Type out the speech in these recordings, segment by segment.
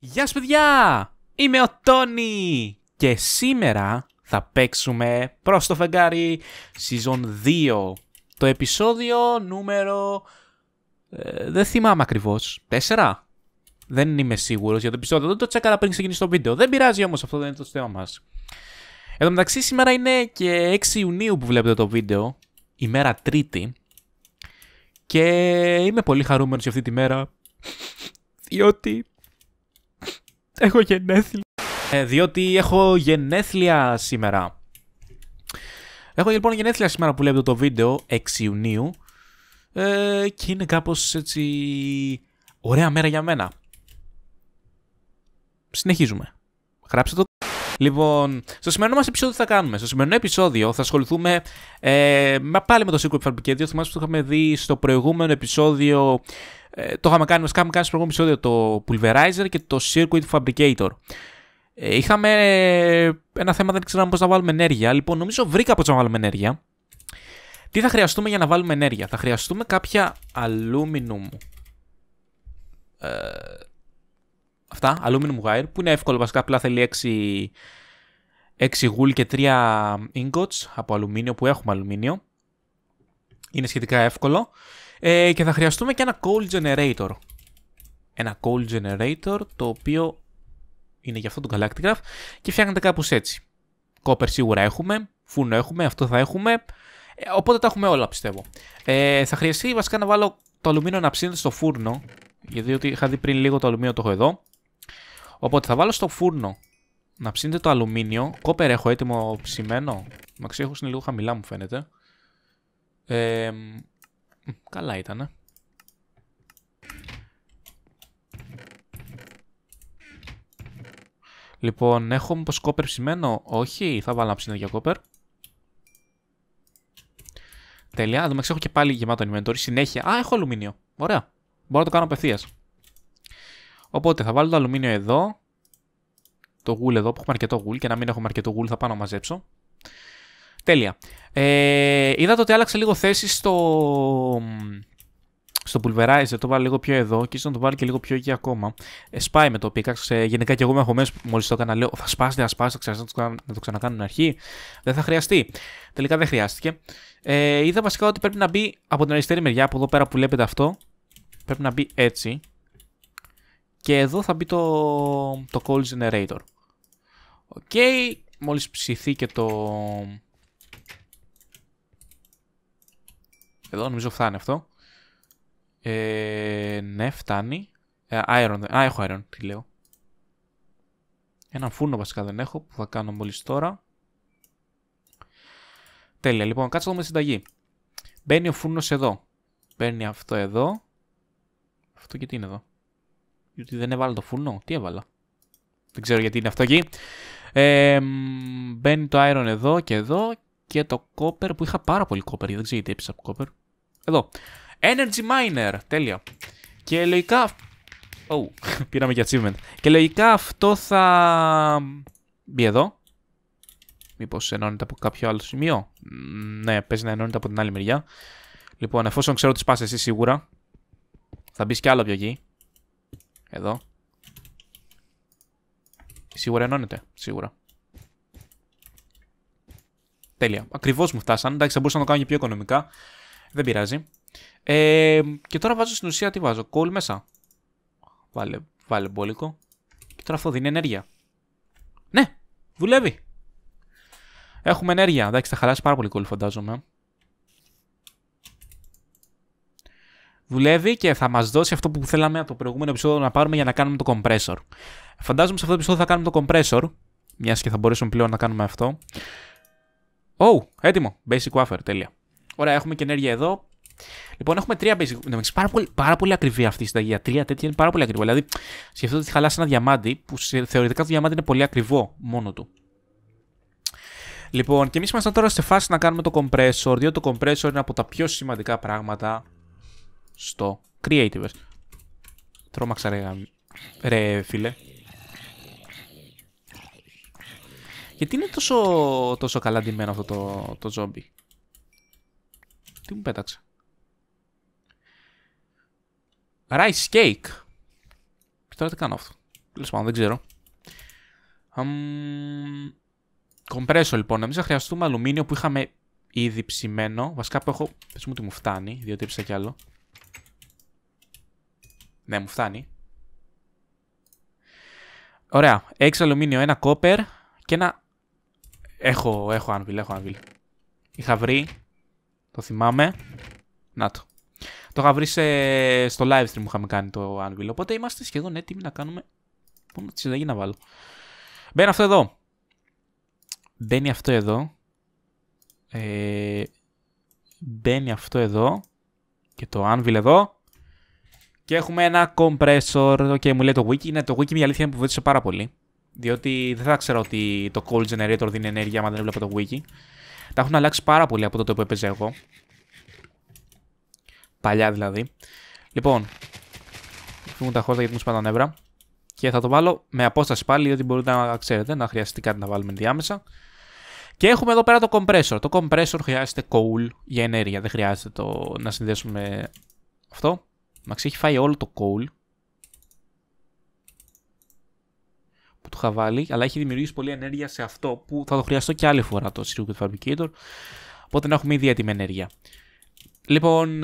Γεια σου παιδιά! Είμαι ο Τόνι και σήμερα θα παίξουμε προς το φεγγάρι Season 2 το επεισόδιο νούμερο... Ε, δεν θυμάμαι ακριβώς. 4? Δεν είμαι σίγουρος για το επεισόδιο. Δεν το τσέκαρα πριν ξεκινήσει το βίντεο. Δεν πειράζει όμως αυτό δεν είναι το θέμα μας. Εν μεταξύ σήμερα είναι και 6 Ιουνίου που βλέπετε το βίντεο, ημέρα Τρίτη. Και είμαι πολύ χαρούμενος για αυτή τη μέρα, διότι έχω γενέθλια. Ε, διότι έχω γενέθλια σήμερα. Έχω λοιπόν γενέθλια σήμερα που βλέπετε το βίντεο, 6 Ιουνίου. Ε, και είναι κάπως έτσι ωραία μέρα για μένα. Συνεχίζουμε. Γράψτε το Λοιπόν, στο σημερινό μας επεισόδιο θα κάνουμε. Στο σημερινό επεισόδιο θα ασχοληθούμε ε, πάλι με το Secret Fabricator. Θυμάστε που το είχαμε δει στο προηγούμενο επεισόδιο. Ε, το είχαμε κάνει, μας κάνει στο προηγούμενο επεισόδιο το Pulverizer και το Circuit Fabricator. Ε, είχαμε ένα θέμα, δεν ξέραμε πώς να βάλουμε ενέργεια. Λοιπόν, νομίζω βρήκα πώς να βάλουμε ενέργεια. Τι θα χρειαστούμε για να βάλουμε ενέργεια. Θα χρειαστούμε κάποια αλούμινου. Ε, Αυτά, aluminum wire, που είναι εύκολο βασικά, απλά θέλει 6, 6 γουλ και 3 ingots από αλουμίνιο, που έχουμε αλουμίνιο. Είναι σχετικά εύκολο. Ε, και θα χρειαστούμε και ένα coal generator. Ένα coal generator, το οποίο είναι για αυτό το Galactic Graph και φτιάχνεται κάπως έτσι. Copper σίγουρα έχουμε, φούρνο έχουμε, αυτό θα έχουμε. Ε, οπότε τα έχουμε όλα πιστεύω. Ε, θα χρειαστεί βασικά να βάλω το αλουμίνιο να ψήνεται στο φούρνο. Γιατί είχα δει πριν λίγο το αλουμίνιο το έχω εδώ. Οπότε θα βάλω στο φούρνο να ψήνεται το αλουμίνιο. Κόπερ έχω έτοιμο ψημένο. Μαξί έχω είναι λίγο χαμηλά μου φαίνεται. καλά ήτανε. Λοιπόν, έχω μήπως κόπερ ψημένο. Όχι, θα βάλω να ψήνω για κόπερ. Τέλεια. Εδώ έχω και πάλι γεμάτο inventory. Συνέχεια. Α, έχω αλουμίνιο. Ωραία. Μπορώ να το κάνω απευθείας. Οπότε θα βάλω το αλουμίνιο εδώ. Το γουλ εδώ που έχουμε αρκετό γουλ και να μην έχουμε αρκετό γουλ θα πάω να μαζέψω. Τέλεια. Ε, είδατε ότι άλλαξα λίγο θέση στο, στο pulverizer. Το βάλω λίγο πιο εδώ και ίσως να το βάλω και λίγο πιο εκεί ακόμα. Ε, σπάει με το pickaxe. Ε, γενικά και εγώ με έχω που μόλις το έκανα. Λέω θα σπάσετε, θα σπάσετε, θα ξανα, να το ξανακάνουν αρχή. Δεν θα χρειαστεί. Τελικά δεν χρειάστηκε. Ε, είδα βασικά ότι πρέπει να μπει από την αριστερή μεριά, από εδώ πέρα που βλέπετε αυτό. Πρέπει να μπει έτσι και εδώ θα μπει το, το call generator. Οκ, okay. μόλις ψηθεί και το... Εδώ νομίζω φτάνει αυτό. Ε, ναι, φτάνει. Ε, iron, α, έχω iron, τι λέω. Ένα φούρνο βασικά δεν έχω που θα κάνω μόλις τώρα. Τέλεια, λοιπόν, κάτσε εδώ με συνταγή. Μπαίνει ο φούρνος εδώ. Παίρνει αυτό εδώ. Αυτό και τι είναι εδώ. Γιατί δεν έβαλα το φούρνο. Τι έβαλα. Δεν ξέρω γιατί είναι αυτό εκεί. Ε, μπαίνει το iron εδώ και εδώ και το copper που είχα πάρα πολύ copper. Δεν ξέρω γιατί έπεισα από copper. Εδώ. Energy miner. Τέλεια. Και λογικά... Oh, πήραμε και achievement. Και λογικά αυτό θα μπει εδώ. Μήπως ενώνεται από κάποιο άλλο σημείο. Ναι, παίζει να ενώνεται από την άλλη μεριά. Λοιπόν, εφόσον ξέρω τι σπάσει εσύ σίγουρα, θα μπεις κι άλλο πιο εκεί. Εδώ. Σίγουρα ενώνεται. Σίγουρα. Τέλεια. Ακριβώς μου φτάσαν. Εντάξει, θα μπορούσα να το κάνω και πιο οικονομικά. Δεν πειράζει. Ε, και τώρα βάζω στην ουσία τι βάζω. Κόλ μέσα. Βάλε, βάλε μπόλικο. Και τώρα αυτό δίνει ενέργεια. Ναι, δουλεύει. Έχουμε ενέργεια. Εντάξει, θα χαλάσει πάρα πολύ κολ φαντάζομαι. δουλεύει και θα μας δώσει αυτό που θέλαμε από το προηγούμενο επεισόδιο να πάρουμε για να κάνουμε το compressor. Φαντάζομαι σε αυτό το επεισόδιο θα κάνουμε το compressor, μιας και θα μπορέσουμε πλέον να κάνουμε αυτό. Oh, έτοιμο. Basic wafer, τέλεια. Ωραία, έχουμε και ενέργεια εδώ. Λοιπόν, έχουμε τρία basic. Ναι, πάρα πολύ, πάρα πολύ ακριβή αυτή η συνταγή. Τρία τέτοια είναι πάρα πολύ ακριβή. Δηλαδή, σκεφτείτε ότι χαλάσει ένα διαμάντι, που θεωρητικά το διαμάντι είναι πολύ ακριβό μόνο του. Λοιπόν, και εμείς ήμασταν τώρα σε φάση να κάνουμε το compressor, διότι το compressor είναι από τα πιο σημαντικά πράγματα στο Creativers. Τρώμαξα ρε, φίλε. Γιατί είναι τόσο, τόσο καλά ντυμένο αυτό το, το Zombie; Τι μου πέταξε. Rice cake. Τώρα τι κάνω αυτό. λες πάνω δεν ξέρω. Um, κομπρέσο λοιπόν. Εμείς θα χρειαστούμε αλουμίνιο που είχαμε ήδη ψημένο. Βασικά που έχω. πες μου τι μου φτάνει, διότι ψήσα κι άλλο. Ναι, μου φτάνει. Ωραία. Έξι αλουμίνιο, ένα κόπερ και ένα... Έχω, έχω άνβιλ, έχω άνβιλ. Είχα βρει, το θυμάμαι. Να το. Το είχα βρει σε... στο live stream που είχαμε κάνει το άνβιλ. Οπότε είμαστε σχεδόν έτοιμοι να κάνουμε... Πού να τη συνταγή να βάλω. Μπαίνει αυτό εδώ. Μπαίνει αυτό εδώ. Ε... Μπαίνει αυτό εδώ. Και το άνβιλ εδώ. Και έχουμε ένα compressor. Οκ, okay, μου λέει το wiki. Ναι, το wiki μια αλήθεια που βοήθησε πάρα πολύ. Διότι δεν θα ξέρω ότι το call generator δίνει ενέργεια μα δεν βλέπω το wiki. Τα έχουν αλλάξει πάρα πολύ από τότε που έπαιζε εγώ. Παλιά δηλαδή. Λοιπόν, φύγουν τα χόρτα γιατί μου σπάνε νεύρα. Και θα το βάλω με απόσταση πάλι, γιατί μπορείτε να ξέρετε να χρειαστεί κάτι να βάλουμε ενδιάμεσα. Και έχουμε εδώ πέρα το compressor. Το compressor χρειάζεται coal για ενέργεια. Δεν χρειάζεται το να συνδέσουμε αυτό. Μαξί έχει φάει όλο το coal. Που του είχα βάλει, αλλά έχει δημιουργήσει πολλή ενέργεια σε αυτό που θα το χρειαστώ και άλλη φορά το Circuit Fabricator. Οπότε να έχουμε ήδη έτοιμη ενέργεια. Λοιπόν,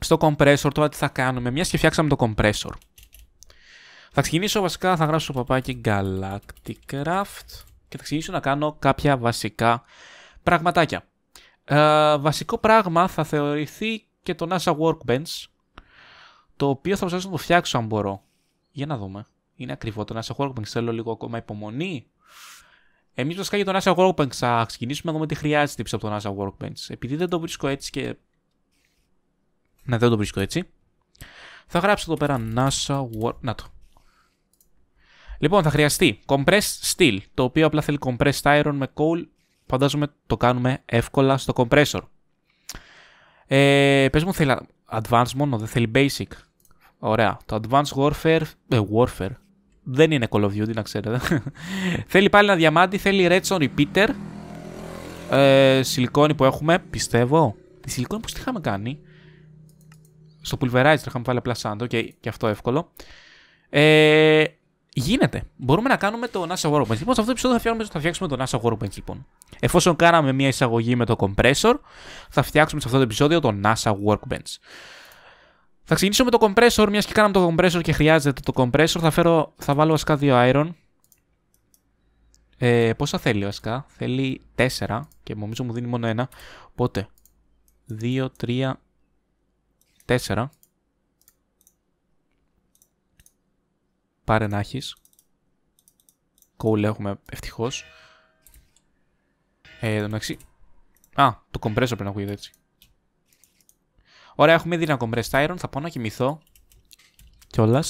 στο compressor τώρα τι θα κάνουμε. Μιας και φτιάξαμε το compressor. Θα ξεκινήσω βασικά, θα γράψω παπάκι Galactic Craft και θα ξεκινήσω να κάνω κάποια βασικά πραγματάκια. Ε, βασικό πράγμα θα θεωρηθεί και το NASA Workbench, το οποίο θα προσπαθήσω να το φτιάξω αν μπορώ. Για να δούμε. Είναι ακριβό το NASA Workbench, θέλω λίγο ακόμα υπομονή. Εμείς βασικά για το NASA Workbench θα ξεκινήσουμε να δούμε τι χρειάζεται πίσω από το NASA Workbench. Επειδή δεν το βρίσκω έτσι και. Να δεν το βρίσκω έτσι. Θα γράψω εδώ πέρα NASA Work. Να το. Λοιπόν, θα χρειαστεί compressed steel, το οποίο απλά θέλει compressed iron με coal. Φαντάζομαι το κάνουμε εύκολα στο compressor. Ε, πες μου θέλει advanced μόνο, δεν θέλει basic. Ωραία. Το advanced warfare, ε, warfare. Δεν είναι Call of Duty, να ξέρετε. θέλει πάλι ένα διαμάντι, θέλει redstone repeater. Ε, σιλικόνη που έχουμε, πιστεύω. Τη σιλικόνη πώς τη είχαμε κάνει. Στο pulverizer είχαμε βάλει απλά sand, okay, και αυτό εύκολο. Ε, Γίνεται. Μπορούμε να κάνουμε το NASA Workbench. Λοιπόν, σε αυτό το επεισόδιο θα φτιάξουμε, θα φτιάξουμε το NASA Workbench. Λοιπόν. Εφόσον κάναμε μια εισαγωγή με το compressor, θα φτιάξουμε σε αυτό το επεισόδιο το NASA Workbench. Θα ξεκινήσω με το compressor, μιας και κάναμε το compressor και χρειάζεται το compressor. Θα, φέρω, θα βάλω βασικά δύο iron. Ε, πόσα θέλει βασικά, θέλει 4 και νομίζω μου δίνει μόνο ένα. Οπότε, 2, 3, 4. Πάρε να έχεις. Κόουλ έχουμε ευτυχώς. Ε, εδώ Α, το κομπρέσο πρέπει να ακούγεται έτσι. Ωραία, έχουμε ήδη ένα κομπρέσο iron. Θα πάω να κοιμηθώ. Κιόλας.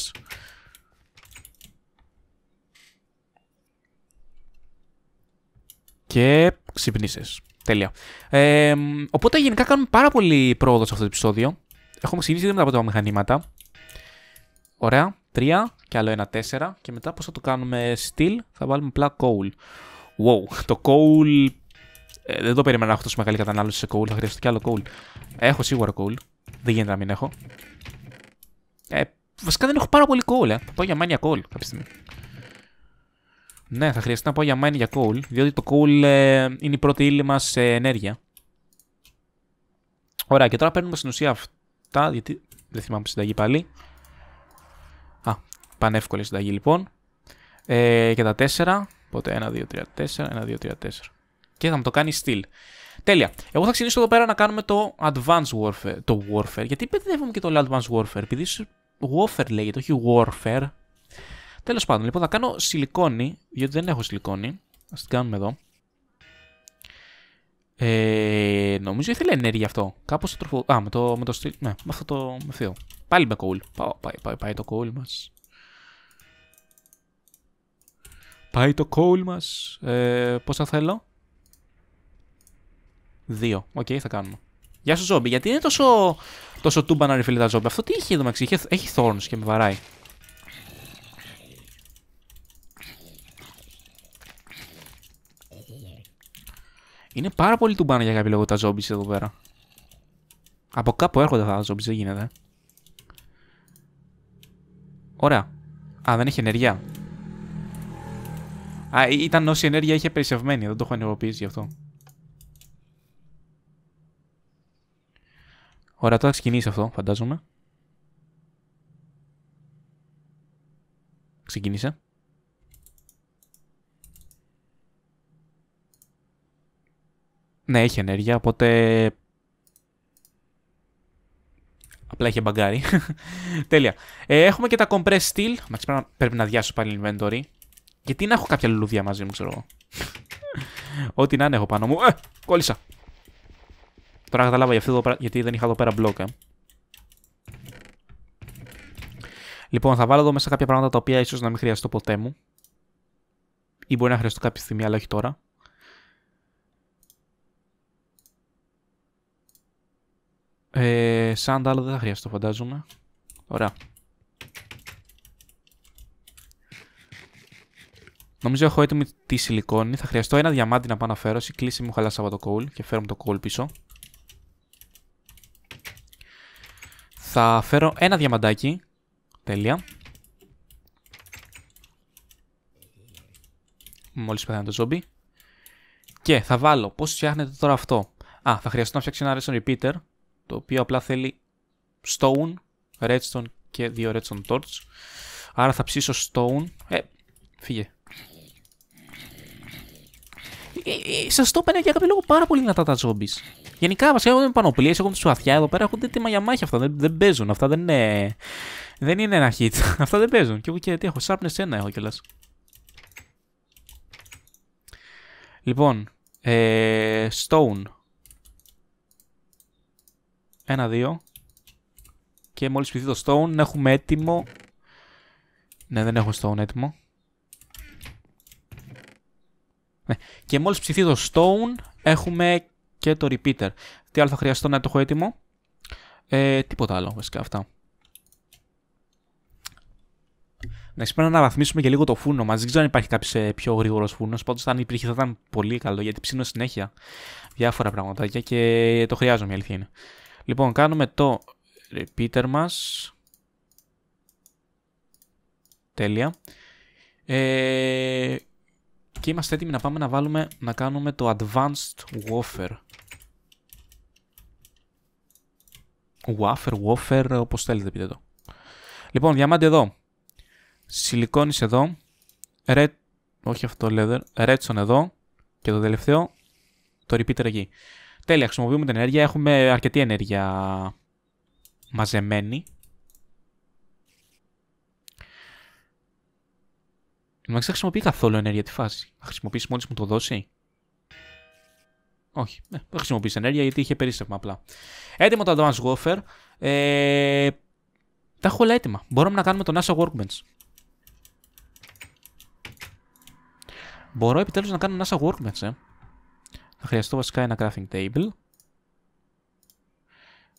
Και ξύπνησε. Τέλεια. Ε, οπότε γενικά κάνουμε πάρα πολύ πρόοδο σε αυτό το επεισόδιο. Έχουμε ξεκινήσει ήδη με τα πρώτα μηχανήματα. Ωραία και άλλο ένα 4 και μετά πώς θα το κάνουμε still θα βάλουμε απλά coal. Wow, το coal ε, δεν το περίμενα να έχω τόσο μεγάλη κατανάλωση σε coal, θα χρειαστεί και άλλο coal. Έχω σίγουρα coal, δεν γίνεται να μην έχω. Ε, βασικά δεν έχω πάρα πολύ coal, ε. θα πάω για mine για coal κάποια στιγμή. Ναι, θα χρειαστεί να πάω για mine για coal, διότι το coal ε, είναι η πρώτη ύλη μας ενέργεια. Ωραία, και τώρα παίρνουμε στην ουσία αυτά, γιατί δεν θυμάμαι συνταγή πάλι. Πανεύκολη συνταγή λοιπόν. Ε, και τα 4. Πότε 1, 2, 3, 4. 1, 2, 3, 4. Και θα μου το κάνει στυλ. Τέλεια. Εγώ θα ξεκινήσω εδώ πέρα να κάνουμε το Advanced Warfare. Το Warfare. Γιατί παιδεύομαι και το Advanced Warfare. Επειδή Warfare λέγεται, όχι Warfare. Τέλος πάντων, λοιπόν, θα κάνω σιλικόνη. Γιατί δεν έχω σιλικόνη. Ας την κάνουμε εδώ. Ε, νομίζω ήθελε ενέργεια αυτό. Κάπως το τροφο. Α, με το, με το στυλ. Ναι, με αυτό το. Με αυτό. Πάλι με κόλ. Πάει, πάει, πάει, το κόλ μας. Πάει το coal μας. Ε, πόσα θέλω. Δύο. Οκ, okay, θα κάνουμε. Γεια σου ζόμπι. Γιατί είναι τόσο, τόσο τούμπα να ρεφιλεί τα ζόμπι. Αυτό τι έχει εδώ μεταξύ. έχει thorns και με βαράει. Είναι πάρα πολύ τούμπανα για κάποιο λόγο τα zombies εδώ πέρα. Από κάπου έρχονται αυτά τα zombies, δεν γίνεται. Ε. Ωραία. Α, δεν έχει ενέργεια. Α, ήταν όση ενέργεια είχε περισσευμένη, δεν το έχω ενεργοποιήσει γι' αυτό. Ωραία, τώρα ξεκινήσει αυτό, φαντάζομαι. Ξεκίνησε. Ναι, έχει ενέργεια, οπότε... Απλά είχε μπαγκάρι. Τέλεια. Ε, έχουμε και τα compress steel. Πρέπει να, πρέπει να διάσω πάλι inventory. Γιατί να έχω κάποια λουλούδια μαζί μου, ξέρω εγώ. Ό,τι να είναι έχω πάνω μου. Ε, κόλλησα. Τώρα καταλάβα για γιατί δεν είχα εδώ πέρα μπλοκ, ε. Λοιπόν, θα βάλω εδώ μέσα κάποια πράγματα τα οποία ίσως να μην χρειαστώ ποτέ μου. Ή μπορεί να χρειαστώ κάποια στιγμή, αλλά όχι τώρα. Ε, σαν τα άλλα δεν θα χρειαστώ, φαντάζομαι. Ωραία. Νομίζω έχω έτοιμη τη σιλικόνη. Θα χρειαστώ ένα διαμάντι να πάω να φέρω. Κλείσε μου χαλάσα το κόλ και φέρω το κόλ πίσω. Θα φέρω ένα διαμαντάκι. Τέλεια. Μόλις πέθανε το ζόμπι. Και θα βάλω πώς φτιάχνετε τώρα αυτό. Α, θα χρειαστώ να φτιάξω ένα redstone repeater, το οποίο απλά θέλει stone, redstone και δύο redstone torch. Άρα θα ψήσω stone. Ε, φύγε. Ε, ε, σας το έπαιρνε για κάποιο λόγο πάρα πολύ δυνατά τα ζόμπι. Γενικά βασικά έχουν πανοπλίε, έχουν του σουαθιά εδώ πέρα, έχουν τέτοιμα για μάχη αυτά. Δεν, δεν παίζουν. Αυτά δεν είναι. Δεν είναι ένα hit. αυτά δεν παίζουν. Και εγώ και τι έχω, σάπνε 1 έχω κιόλας. Λοιπόν, ε, Stone. Ένα, δύο. Και μόλις πηθεί το Stone έχουμε έτοιμο. Ναι, δεν έχω Stone έτοιμο. Ναι. Και μόλις ψηθεί το stone έχουμε και το repeater. Τι άλλο θα χρειαστώ να το έχω έτοιμο. Ε, τίποτα άλλο βασικά αυτά. Να σήμερα να αναβαθμίσουμε και λίγο το φούρνο μας. Δεν ξέρω αν υπάρχει κάποιος ε, πιο γρήγορος φούρνος. Πάντως, αν υπήρχε, θα ήταν πολύ καλό γιατί ψήνω συνέχεια διάφορα πραγματάκια και το χρειάζομαι, η αλήθεια είναι. Λοιπόν, κάνουμε το repeater μας. Τέλεια. Ε, και είμαστε έτοιμοι να πάμε να βάλουμε, να κάνουμε το Advanced Wafer. Wafer, wafer, όπως θέλετε πείτε το. Λοιπόν, διαμάντι εδώ. σιλικόνης εδώ. Red, όχι αυτό leather. Redstone εδώ. Και το τελευταίο, το repeater εκεί. Τέλεια, χρησιμοποιούμε την ενέργεια. Έχουμε αρκετή ενέργεια μαζεμένη. Ε, μεταξύ να χρησιμοποιεί καθόλου ενέργεια τη φάση. Θα χρησιμοποιήσει μόλις μου το δώσει. Όχι, δεν χρησιμοποιεί ενέργεια γιατί είχε περίσσευμα απλά. Έτοιμο το Advanced Warfare. Ε, τα έχω όλα έτοιμα. Μπορούμε να κάνουμε το NASA Workbench. Μπορώ επιτέλους να κάνω NASA Workbench, ε. Θα χρειαστώ βασικά ένα crafting table.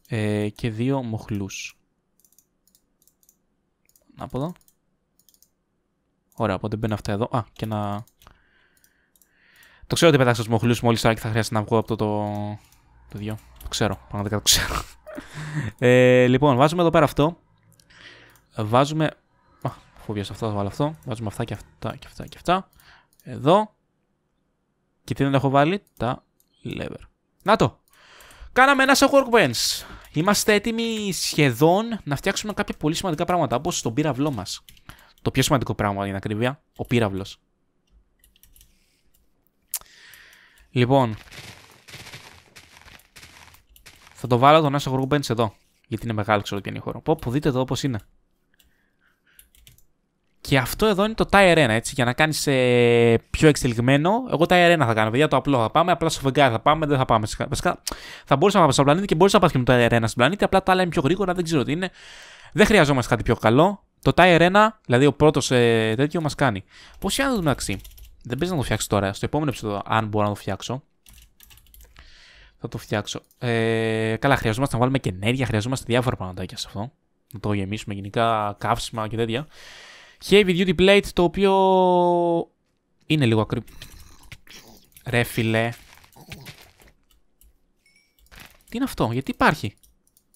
Ε, και δύο μοχλούς. Από εδώ. Ωραία, οπότε μπαίνω αυτά εδώ. Α, και να. Το ξέρω ότι πετάξα τους μοχλούς μόλις τώρα και θα χρειάζεται να βγω από το. Το, δυο. Το ξέρω. Πραγματικά το ξέρω. ε, λοιπόν, βάζουμε εδώ πέρα αυτό. Βάζουμε. Α, φοβία αυτό, θα βάλω αυτό. Βάζουμε αυτά και αυτά και αυτά και αυτά. Εδώ. Και τι δεν έχω βάλει. Τα lever. Να το! Κάναμε ένα σε workbench. Είμαστε έτοιμοι σχεδόν να φτιάξουμε κάποια πολύ σημαντικά πράγματα όπως στον πύραυλό μας. Το πιο σημαντικό πράγμα για την ακρίβεια, ο πύραυλος. Λοιπόν. Θα το βάλω τον Άσο Γρουμπέντ εδώ. Γιατί είναι μεγάλο, ξέρω τι είναι η χώρα. Πω, πω, δείτε εδώ πώς είναι. Και αυτό εδώ είναι το Tier 1, έτσι. Για να κάνεις ε, πιο εξελιγμένο, εγώ Tier 1 θα κάνω. Παιδιά, το απλό θα πάμε. Απλά στο φεγγάρι θα πάμε, δεν θα πάμε. Βασικά, θα μπορούσαμε να πάμε στον πλανήτη και μπορούσα να πάμε και με το Tier 1 στον πλανήτη. Απλά τα άλλα είναι πιο γρήγορα, δεν ξέρω τι είναι. Δεν χρειαζόμαστε κάτι πιο καλό. Το Tire 1, δηλαδή ο πρώτος ε, τέτοιο, μας κάνει. Πώς είναι το μεταξύ. Δεν παίζει να το φτιάξει τώρα. Στο επόμενο επεισόδιο, αν μπορώ να το φτιάξω. Θα το φτιάξω. Ε, καλά, χρειαζόμαστε να βάλουμε και ενέργεια, χρειαζόμαστε διάφορα πραγματάκια σε αυτό. Να το γεμίσουμε γενικά, καύσιμα και τέτοια. Heavy Duty Plate, το οποίο είναι λίγο ακρι... Ρε φιλέ. Τι είναι αυτό, γιατί υπάρχει.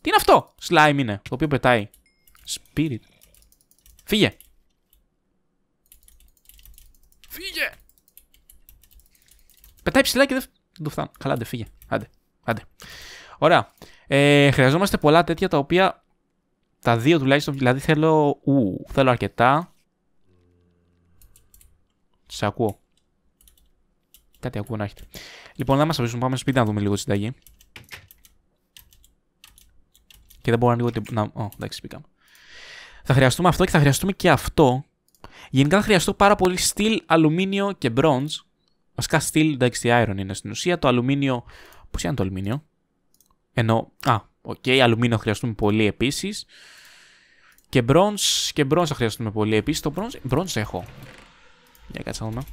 Τι είναι αυτό, slime είναι, το οποίο πετάει. Spirit. Φύγε. Φύγε. Πετάει ψηλά και δεν το φτάνω. Καλά, φύγε. Άντε. Άντε. Ωραία. Ε, χρειαζόμαστε πολλά τέτοια τα οποία. Τα δύο τουλάχιστον. Δηλαδή θέλω. Ου, θέλω αρκετά. Σε ακούω. Κάτι ακούω να έχετε. Λοιπόν, να μας αφήσουν. Πάμε σπίτι να δούμε λίγο τη συνταγή. Και δεν μπορώ να ανοίγω Να... Ω, εντάξει, πήγαμε. Θα χρειαστούμε αυτό και θα χρειαστούμε και αυτό. Γενικά θα χρειαστώ πάρα πολύ στυλ, αλουμίνιο και bronze. Βασικά στυλ, εντάξει, iron είναι στην ουσία. Το αλουμίνιο. Πώς είναι το αλουμίνιο. Ενώ. Α, οκ, okay, αλουμίνιο χρειαστούμε πολύ επίσης. Και bronze, και bronze θα χρειαστούμε πολύ επίσης. Το bronze, έχω. Για κάτσε να δούμε.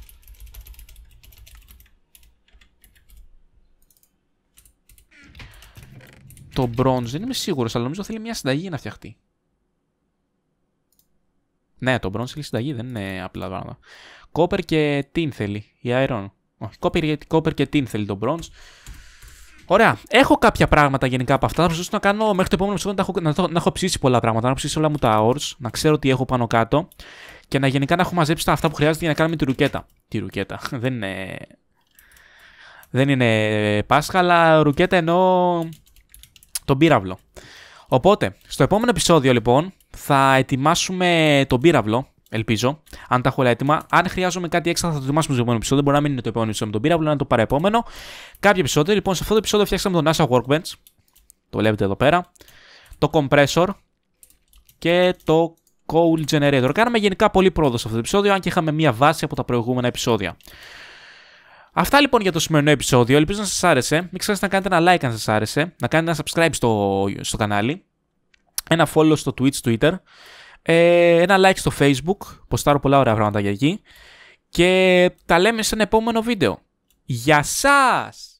Το bronze δεν είμαι σίγουρος, αλλά νομίζω θέλει μια συνταγή να φτιαχτεί. Ναι, το Bronze θέλει συνταγή, δεν είναι απλά πράγματα. Κόπερ και τιν θέλει η Iron. Όχι, κόπερ και τιν θέλει το Bronze. Ωραία. Έχω κάποια πράγματα γενικά από αυτά. Θα προσπαθήσω να κάνω μέχρι το επόμενο επεισόδιο να, έχω, να, να έχω ψήσει πολλά πράγματα. Να ψήσει όλα μου τα ors, να ξέρω τι έχω πάνω κάτω και να γενικά να έχω μαζέψει τα αυτά που χρειάζεται για να κάνουμε τη ρουκέτα. Τη ρουκέτα. δεν είναι. Δεν είναι Πάσχα, αλλά ρουκέτα εννοώ τον πύραυλο. Οπότε, στο επόμενο επεισόδιο λοιπόν, θα ετοιμάσουμε τον πύραυλο. Ελπίζω. Αν τα έχω όλα έτοιμα. Αν χρειάζομαι κάτι έξω θα το ετοιμάσουμε στο επόμενο επεισόδιο. Μπορεί να μην είναι το επόμενο επεισόδιο με τον πύραυλο, να είναι το παρεπόμενο. Κάποιο επεισόδιο. Λοιπόν, σε αυτό το επεισόδιο φτιάξαμε το NASA Workbench. Το βλέπετε εδώ πέρα. Το compressor και το cold Generator. Κάναμε γενικά πολύ πρόοδο σε αυτό το επεισόδιο, αν και είχαμε μία βάση από τα προηγούμενα επεισόδια. Αυτά λοιπόν για το σημερινό επεισόδιο. Ελπίζω να σας άρεσε. Μην ξεχάσετε να κάνετε ένα like αν σας άρεσε. Να κάνετε ένα subscribe στο, στο κανάλι ένα follow στο Twitch, Twitter, ε, ένα like στο Facebook, ποστάρω πολλά ωραία πράγματα για εκεί και τα λέμε σε ένα επόμενο βίντεο. Γεια σας!